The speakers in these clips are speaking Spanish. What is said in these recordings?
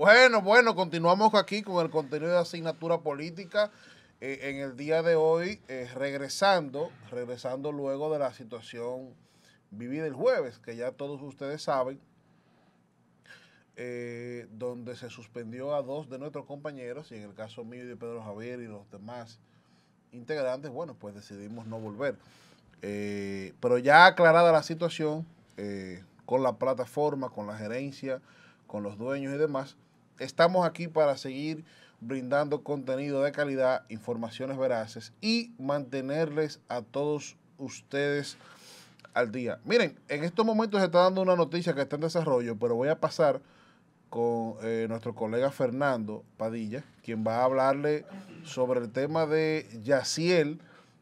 Bueno, bueno, continuamos aquí con el contenido de asignatura política. Eh, en el día de hoy, eh, regresando, regresando luego de la situación vivida el jueves, que ya todos ustedes saben, eh, donde se suspendió a dos de nuestros compañeros, y en el caso mío y de Pedro Javier y los demás integrantes, bueno, pues decidimos no volver. pero ya aclarada la situación con la plataforma, con la gerencia, con los dueños y demás, estamos aquí para seguir brindando contenido de calidad, informaciones veraces y mantenerles a todos ustedes al día. Miren, en estos momentos se está dando una noticia que está en desarrollo, pero voy a pasar con eh, nuestro colega Fernando Padilla, quien va a hablarle sobre el tema de Yaciel,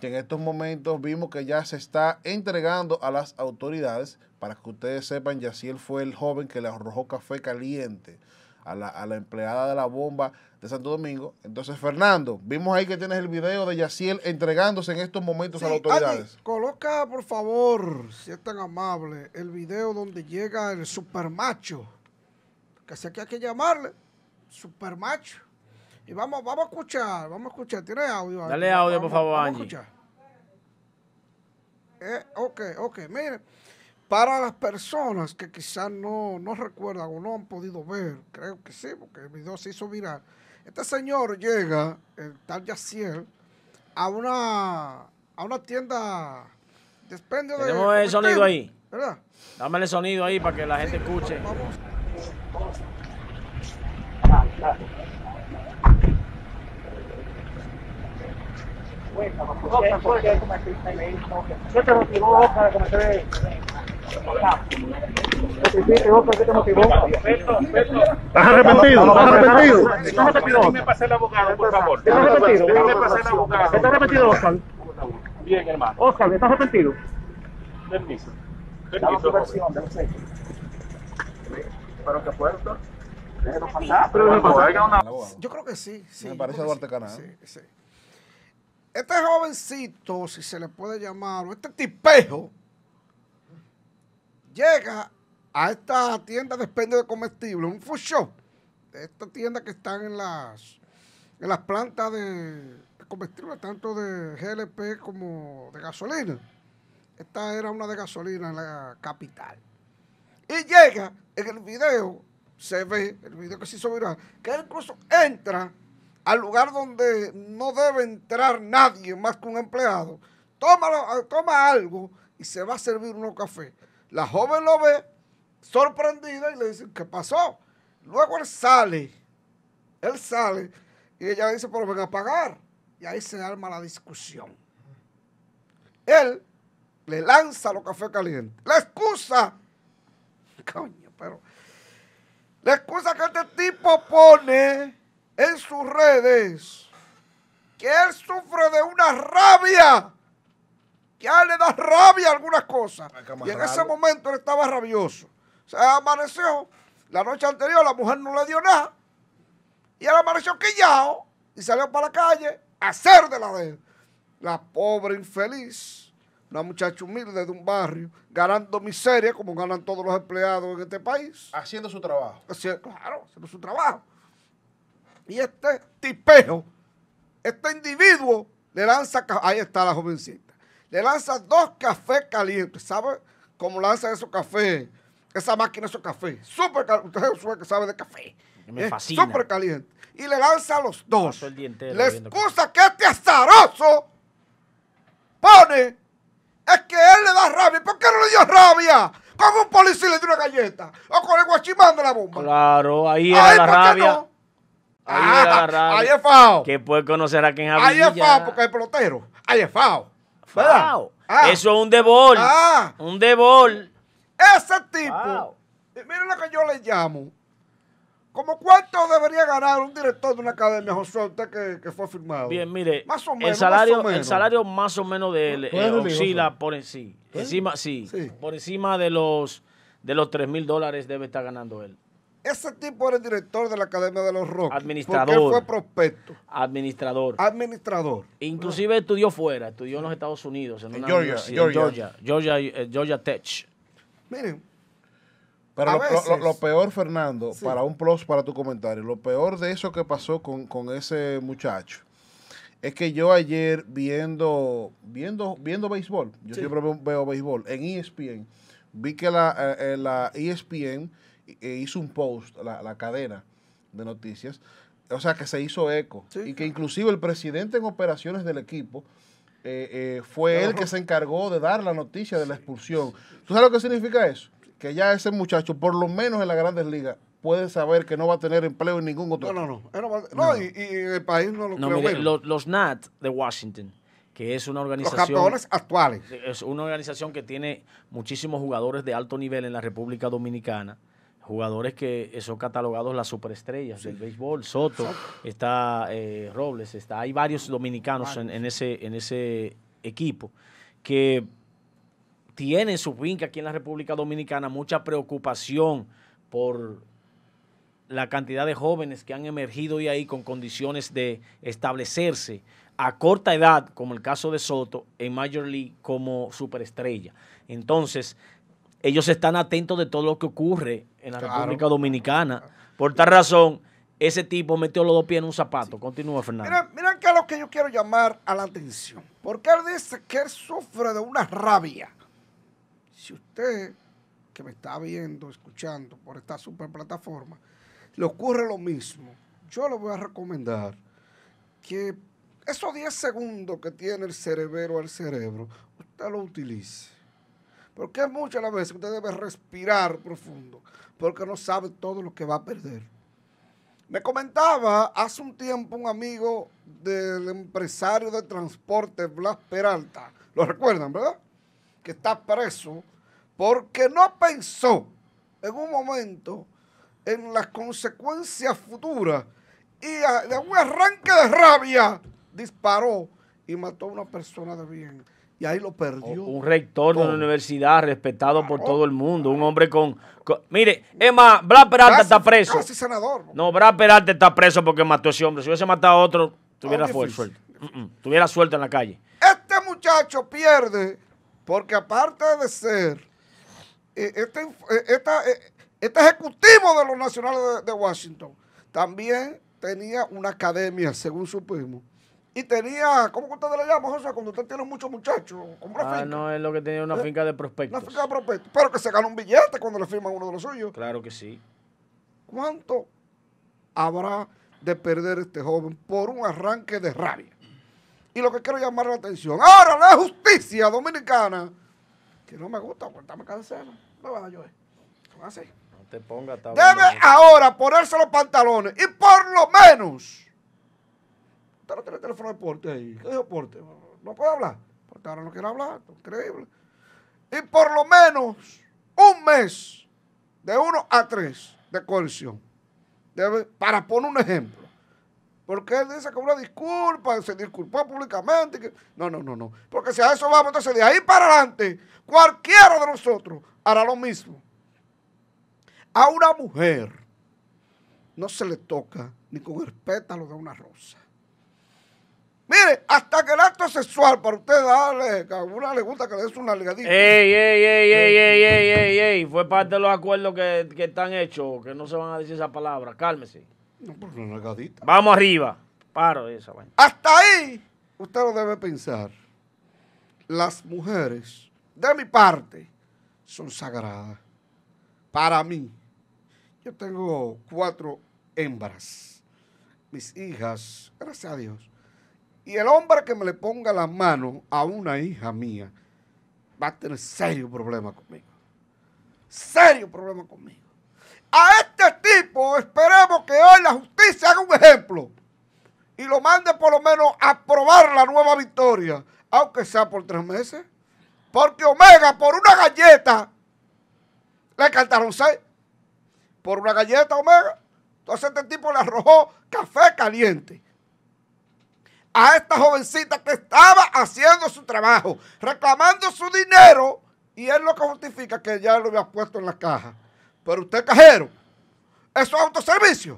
que en estos momentos vimos que ya se está entregando a las autoridades. Para que ustedes sepan, Yaciel fue el joven que le arrojó café caliente a la, a la, empleada de la bomba de Santo Domingo. Entonces, Fernando, vimos ahí que tienes el video de Yaciel entregándose en estos momentos a las autoridades. coloca, por favor, si es tan amable, el video donde llega el supermacho. Que sé que hay que llamarle supermacho. Y vamos, vamos a escuchar, vamos a escuchar. Tiene audio. Dale audio, por favor, vamos eh, ok, ok, mire. Para las personas que quizás no, recuerdan o no han podido ver, creo que sí, porque el video se hizo viral. Este señor llega, el tal Yaciel, a una, a una tienda de de. Tenemos el sonido ahí. ¿Verdad? Dame el sonido ahí para que la gente escuche. Vamos. para ¿Estás arrepentido? ¿Estás arrepentido? ¿Estás arrepentido? Dime pase el abogado, por favor. ¿Estás arrepentido? Déjame pasar el abogado. ¿Estás arrepentido, Oscar? Bien, hermano. Oscar, ¿estás arrepentido? Permiso. Permiso. Pero que fue, doctor. Yo creo que sí, sí. Me parece Duarte Canal. ¿eh? Sí, sí. Este jovencito, si se le puede llamar, o este tipejo, llega a esta tienda de expendio de comestibles, un food shop, esta tienda que están en las, en las plantas de, comestibles, tanto de GLP como de gasolina. Esta era una de gasolina en la capital. Y llega en el video, se ve, el video que se hizo viral, que incluso entra al lugar donde no debe entrar nadie más que un empleado, toma, toma algo y se va a servir unos cafés. La joven lo ve sorprendida y le dice, ¿qué pasó? Luego él sale, él sale y ella dice, pero ven a pagar. Y ahí se arma la discusión. Él le lanza lo café caliente. La excusa, coño, pero la excusa que este tipo pone en sus redes, que él sufre de una rabia ya le da rabia algunas cosas. Y en ese momento él estaba rabioso. Se amaneció, la noche anterior la mujer no le dio nada. Y él amaneció quillado y salió para la calle a hacer de la de él. La pobre infeliz, una muchacha humilde de un barrio, ganando miseria como ganan todos los empleados en este país. Haciendo su trabajo. claro, haciendo su trabajo. Y este tipejo, este individuo, le lanza... Ahí está la jovencita le lanza dos cafés calientes, ¿sabe cómo lanza esos cafés? Esa máquina, esos cafés, súper caliente, usted que sabe de café, me ¿eh? fascina. súper caliente, y le lanza los dos. La excusa que este azaroso pone es que él le da rabia. ¿Por qué no le dio rabia? Con un policía le dio una galleta. O con el guachimán de la bomba. Claro, ahí era la rabia. Ahí Ahí es fao. Que puede conocer a quien habla. Ahí es fao porque es pelotero. Ahí es fao. Wow. Ah. Eso es un debol. Ah. Un debol. Ese tipo. Miren lo que yo le llamo. ¿Cómo cuánto debería ganar un director de una academia, José, usted que, fue firmado? Bien, mire, el, salario, más o menos. el salario más o menos de él eh, oscila por Encima, sí, Por encima de los, de los 3 mil dólares debe estar ganando él. Ese tipo era el director de la Academia de los Rock. Administrador. Porque fue prospecto. Administrador. Administrador. Inclusive estudió fuera, estudió en los Estados Unidos. En, Georgia, Georgia. Georgia, eh, Georgia, Tech. Miren, pero lo, peor, Fernando, para un plus para tu comentario, lo peor de eso que pasó con, ese muchacho es que yo ayer viendo viendo viendo béisbol, yo siempre veo, béisbol en ESPN, vi que la, eh, eh, la ESPN e hizo un post, la, cadena de noticias, o sea, que se hizo eco. y que inclusive el presidente en operaciones del equipo eh, eh, fue el que se encargó de dar la noticia de la expulsión. ¿Tú sabes lo que significa eso? Que ya ese muchacho, por lo menos en las grandes ligas, puede saber que no va a tener empleo en ningún otro. No, no, no. no, no y, el país no lo no, mire, los, los NAT de Washington, que es una organización. Los campeones actuales. Es una organización que tiene muchísimos jugadores de alto nivel en la República Dominicana jugadores que eh, son catalogados las superestrellas del béisbol. Soto, está eh, Robles, está. Hay varios dominicanos en, ese, en ese equipo que tienen su finca aquí en la República Dominicana mucha preocupación por la cantidad de jóvenes que han emergido y ahí con condiciones de establecerse a corta edad, como el caso de Soto, en Major League como superestrella. Entonces, ellos están atentos de todo lo que ocurre en la República Dominicana. Por tal razón, ese tipo metió los dos pies en un zapato. Continúa, Fernando. Mira, que es lo que yo quiero llamar a la atención. Porque él dice que él sufre de una rabia. Si usted que me está viendo, escuchando por esta super plataforma, le ocurre lo mismo, yo le voy a recomendar que esos 10 segundos que tiene el cerebro al cerebro, usted lo utilice porque muchas veces usted debe respirar profundo, porque no sabe todo lo que va a perder. Me comentaba hace un tiempo un amigo del empresario de transporte, Blas Peralta, lo recuerdan, ¿verdad? Que está preso porque no pensó en un momento en las consecuencias futuras y de un arranque de rabia disparó y mató a una persona de bien. Y ahí lo perdió. Un rector de una universidad respetado por todo el mundo. Un hombre con, mire, Emma, Brad Peralta está preso. No, Brad Peralta está preso porque mató a ese hombre. Si hubiese matado a otro, tuviera ah, fuerza, suerte. Mm, mm, tuviera suerte en la calle. Este muchacho pierde porque, aparte de ser eh, este, eh, eh, este ejecutivo de los nacionales de Washington, también tenía una academia, según supimos y tenía, ¿cómo que usted le llama, José? Cuando usted tiene muchos muchachos, hombre ah, no, es lo que tenía una eh, finca de prospectos. Una finca de prospectos. Pero que se gana un billete cuando le firman uno de los suyos. Claro que sí. ¿Cuánto habrá de perder este joven por un arranque de rabia? Y lo que quiero llamar la atención, ahora la justicia dominicana, que no me gusta, porque está me cancela. No va a llover. No te ponga Debe ahora ponerse los pantalones y por lo menos no tiene teléfono de porte ahí. ¿Qué dijo porte? No puede hablar. Porque ahora no quiere hablar. Increíble. Y por lo menos un mes, de uno a tres, de coerción. para poner un ejemplo. Porque él dice que una disculpa, se disculpó públicamente. no, no, no, no. Porque si a eso vamos, entonces de ahí para adelante, cualquiera de nosotros hará lo mismo. A una mujer no se le toca ni con el pétalo de una rosa. Mire, hasta que el acto sexual para usted darle, a una le gusta que le des una ligadita. Ey, ey, ey, ey, ey, ey, ey, ey, fue parte de los acuerdos que, están hechos, que no se van a decir esa palabra, cálmese. No, pero una ligadita. Vamos arriba, paro de esa vaina. Hasta ahí, usted lo debe pensar. Las mujeres, de mi parte, son sagradas. Para mí, yo tengo cuatro hembras. Mis hijas, gracias a Dios y el hombre que me le ponga la mano a una hija mía va a tener serio problema conmigo. Serio problema conmigo. A este tipo esperemos que hoy la justicia haga un ejemplo y lo mande por lo menos a probar la nueva victoria, aunque sea por tres meses. Porque Omega por una galleta le cantaron seis. Por una galleta Omega. Entonces este tipo le arrojó café caliente a esta jovencita que estaba haciendo su trabajo, reclamando su dinero, y es lo que justifica que ya lo había puesto en la caja. Pero usted, cajero, eso es autoservicio.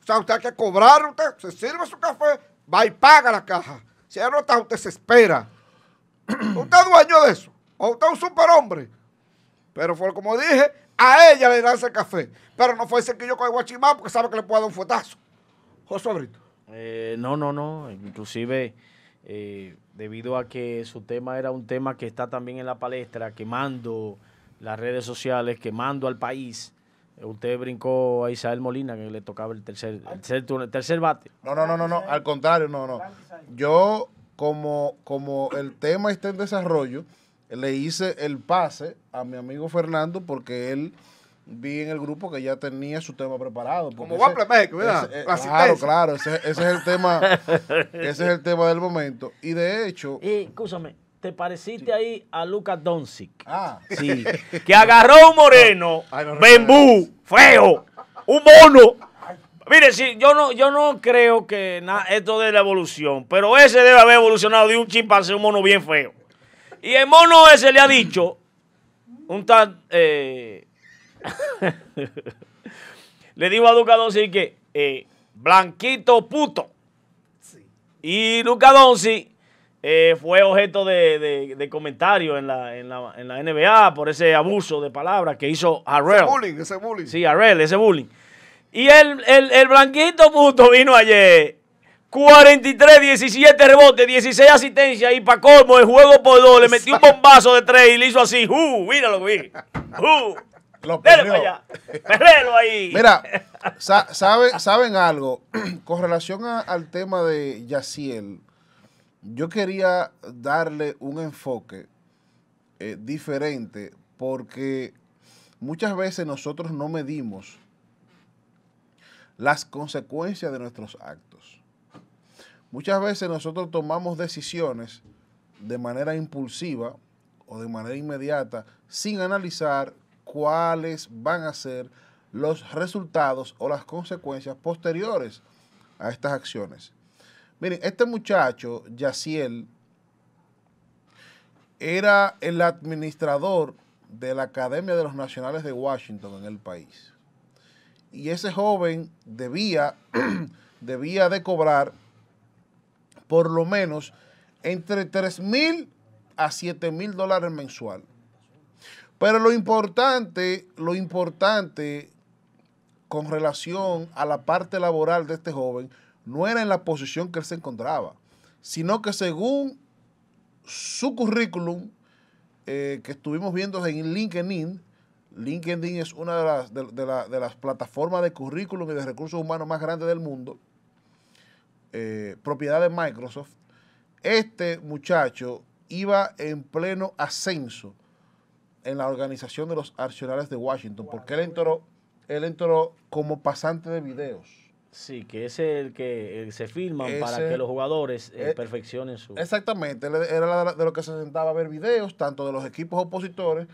O sea, usted hay que cobrar, usted se sirve su café, va y paga la caja. Si ella no está, usted se espera. usted es dueño de eso. O usted es un superhombre. Pero fue como dije, a ella le dan ese café. Pero no fue ese que yo con a guachimán porque sabe que le puedo dar un fuetazo. José Brito. Eh, no, no, no. Inclusive, eh, debido a que su tema era un tema que está también en la palestra, quemando las redes sociales, quemando al país. Eh, usted brincó a Isabel Molina, que le tocaba el tercer, el tercer, tercer bate. No, no, no, no, no, al contrario, no, no. Yo, como, como el tema está en desarrollo, le hice el pase a mi amigo Fernando porque él vi en el grupo que ya tenía su tema preparado. Como va ¿verdad? Eh, claro, claro, ese, es el tema, ese es el tema del momento. Y de hecho... Y, escúchame, te pareciste ahí a Lucas Doncic. Ah. Sí. que agarró un moreno, ah. bambú feo, un mono. Mire, sí, yo no, yo no creo que esto de la evolución, pero ese debe haber evolucionado de un chimpancé, a un mono bien feo. Y el mono ese le ha dicho, un tal eh, Le digo a Luca Doncic que eh, Blanquito puto. Y Luca Doncic eh, fue objeto de, de, comentario en la, NBA por ese abuso de palabras que hizo Arrell. Ese bullying, ese bullying. Y el, Blanquito puto vino ayer 43, 17 rebotes, 16 asistencias y para colmo el juego por dos le metió un bombazo de tres y le hizo así, ¡uh! Míralo, güey. ¡uh! ahí. Mira, saben algo. Con relación al tema de Yaciel, yo quería darle un enfoque eh, diferente porque muchas veces nosotros no medimos las consecuencias de nuestros actos. Muchas veces nosotros tomamos decisiones de manera impulsiva o de manera inmediata sin analizar cuáles van a ser los resultados o las consecuencias posteriores a estas acciones. Miren, este muchacho, Yaciel, era el administrador de la Academia de los Nacionales de Washington en el país. Y ese joven debía, debía de cobrar por lo menos entre 3 mil a 7 mil dólares mensual. Pero lo importante, lo importante con relación a la parte laboral de este joven, no era en la posición que él se encontraba, sino que según su currículum eh, que estuvimos viendo en LinkedIn, LinkedIn es una de las, de, las plataformas de currículum y de recursos humanos más grandes del mundo, eh, propiedad de Microsoft, este muchacho iba en pleno ascenso en la organización de los arsenales de Washington, porque él entró, él entró como pasante de videos. Sí, que es el que se firma para que los jugadores eh, eh, perfeccionen su... Exactamente, era de lo que se sentaba a ver videos, tanto de los equipos opositores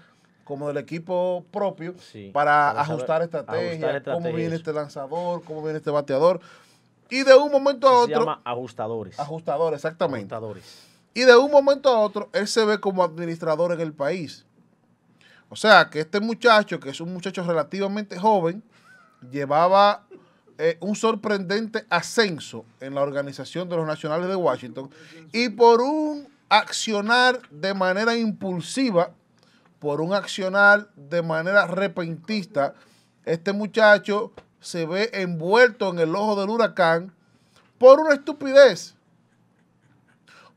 como del equipo propio, para, ajustar, estrategias, cómo viene este lanzador, cómo viene este bateador. Y de un momento a otro... Se llama ajustadores. Ajustadores, exactamente. Ajustadores. Y de un momento a otro, él se ve como administrador en el país. O sea, que este muchacho, que es un muchacho relativamente joven, llevaba eh, un sorprendente ascenso en la organización de los Nacionales de Washington y por un accionar de manera impulsiva, por un accionar de manera repentista, este muchacho se ve envuelto en el ojo del huracán por una estupidez.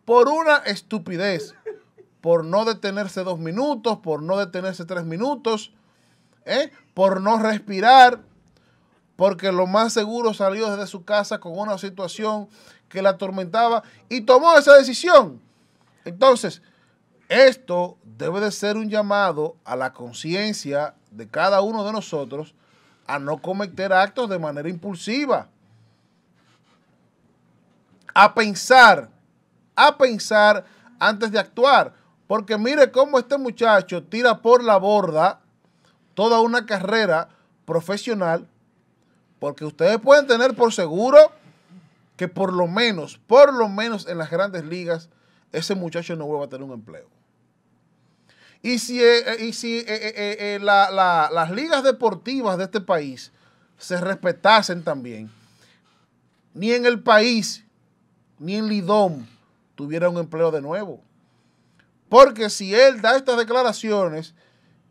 Por una estupidez por no detenerse dos minutos, por no detenerse tres minutos, ¿eh? por no respirar, porque lo más seguro salió desde su casa con una situación que la atormentaba y tomó esa decisión. Entonces, esto debe de ser un llamado a la conciencia de cada uno de nosotros a no cometer actos de manera impulsiva. A pensar, a pensar antes de actuar, porque mire cómo este muchacho tira por la borda toda una carrera profesional, porque ustedes pueden tener por seguro que por lo menos, por lo menos en las grandes ligas, ese muchacho no vuelva a tener un empleo. Y si, eh, eh, y si eh, las ligas deportivas de este país se respetasen también, ni en el país, ni en Lidón tuviera un empleo de nuevo. Porque si él da estas declaraciones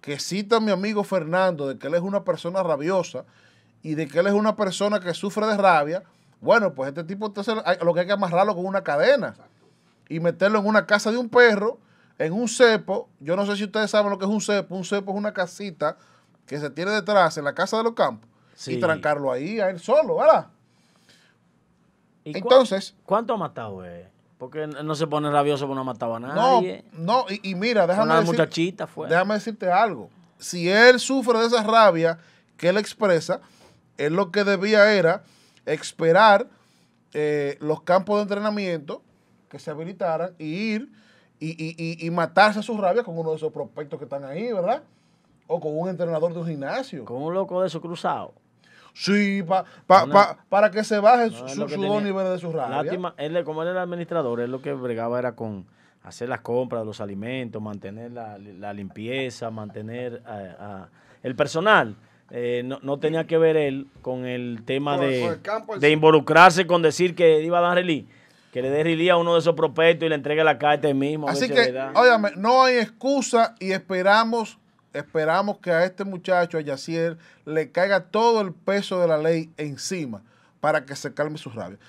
que cita a mi amigo Fernando de que él es una persona rabiosa y de que él es una persona que sufre de rabia, bueno, pues este tipo entonces lo que hay que amarrarlo con una cadena y meterlo en una casa de un perro, en un cepo. Yo no sé si ustedes saben lo que es un cepo. Un cepo es una casita que se tiene detrás en la casa de los campos y trancarlo ahí a él solo, ¿verdad? Entonces. ¿Cuánto ha matado él? Eh? Porque no se pone rabioso porque no mataba a nadie. No, no, y, mira, déjame, decir, déjame decirte algo. Si él sufre de esa rabia que él expresa, él lo que debía era esperar eh, los campos de entrenamiento que se habilitaran y ir y, matarse a su rabia con uno de esos prospectos que están ahí, ¿verdad? O con un entrenador de un gimnasio. Con un loco de esos cruzado. Sí, para que se baje su nivel de su rabia. Lástima, él, como él era administrador, él lo que bregaba era con hacer las compras, los alimentos, mantener la, limpieza, mantener eh, el personal. Eh, no, no, tenía que ver él con el tema de, de involucrarse con decir que iba a dar Relí, que le dé Relí a uno de esos prospectos y le entregue la carta él mismo. Así que, óyame, no hay excusa y esperamos Esperamos que a este muchacho, a yacier le caiga todo el peso de la ley encima para que se calme sus rabias.